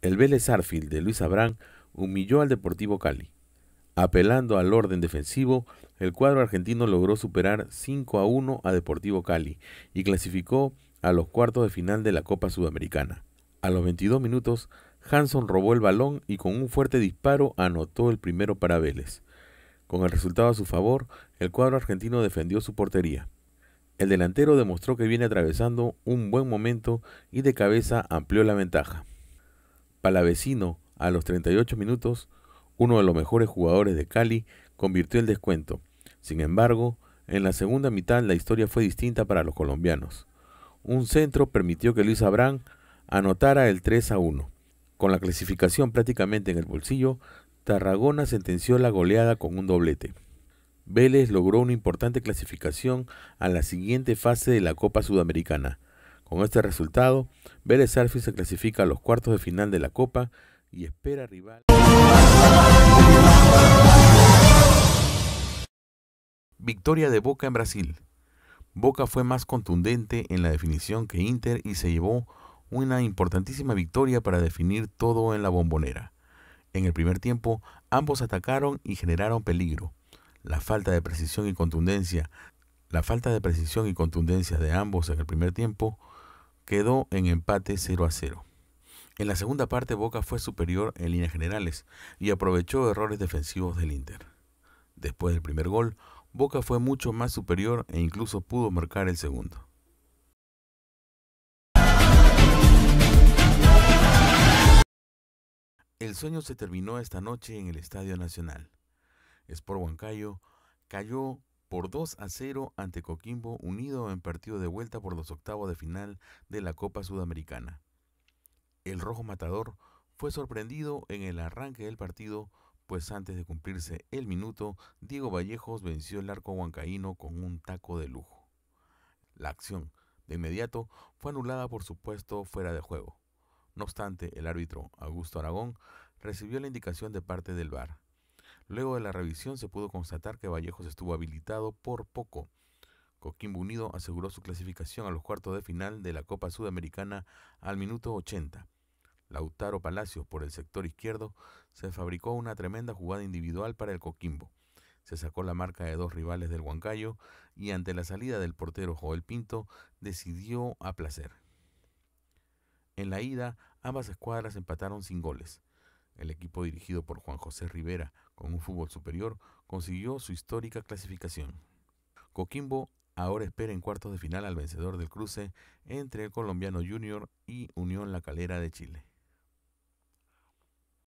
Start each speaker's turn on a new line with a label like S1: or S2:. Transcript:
S1: El Vélez Arfield de Luis Abrán humilló al Deportivo Cali. Apelando al orden defensivo, el cuadro argentino logró superar 5 a 1 a Deportivo Cali y clasificó a los cuartos de final de la Copa Sudamericana. A los 22 minutos, Hanson robó el balón y con un fuerte disparo anotó el primero para Vélez. Con el resultado a su favor, el cuadro argentino defendió su portería. El delantero demostró que viene atravesando un buen momento y de cabeza amplió la ventaja. Palavecino, a los 38 minutos, uno de los mejores jugadores de Cali, convirtió el descuento. Sin embargo, en la segunda mitad la historia fue distinta para los colombianos. Un centro permitió que Luis Abrán anotara el 3 a 1. Con la clasificación prácticamente en el bolsillo, Tarragona sentenció la goleada con un doblete. Vélez logró una importante clasificación a la siguiente fase de la Copa Sudamericana. Con este resultado, Vélez Arfi se clasifica a los cuartos de final de la Copa y espera rival. Victoria de Boca en Brasil. Boca fue más contundente en la definición que Inter y se llevó una importantísima victoria para definir todo en la bombonera. En el primer tiempo, ambos atacaron y generaron peligro. La falta de precisión y contundencia, la falta de precisión y contundencia de ambos en el primer tiempo quedó en empate 0 a 0. En la segunda parte Boca fue superior en líneas generales y aprovechó errores defensivos del Inter. Después del primer gol, Boca fue mucho más superior e incluso pudo marcar el segundo. El sueño se terminó esta noche en el Estadio Nacional. Sport Huancayo cayó por 2 a 0 ante Coquimbo Unido en partido de vuelta por los octavos de final de la Copa Sudamericana. El Rojo Matador fue sorprendido en el arranque del partido, pues antes de cumplirse el minuto, Diego Vallejos venció el arco huancaíno con un taco de lujo. La acción, de inmediato, fue anulada por supuesto fuera de juego. No obstante, el árbitro, Augusto Aragón, recibió la indicación de parte del VAR. Luego de la revisión se pudo constatar que Vallejos estuvo habilitado por poco. Coquimbo Unido aseguró su clasificación a los cuartos de final de la Copa Sudamericana al minuto 80. Lautaro Palacios, por el sector izquierdo, se fabricó una tremenda jugada individual para el Coquimbo. Se sacó la marca de dos rivales del Huancayo y ante la salida del portero Joel Pinto decidió a placer. En la ida, ambas escuadras empataron sin goles. El equipo dirigido por Juan José Rivera con un fútbol superior, consiguió su histórica clasificación. Coquimbo ahora espera en cuartos de final al vencedor del cruce entre el colombiano Junior y Unión La Calera de Chile.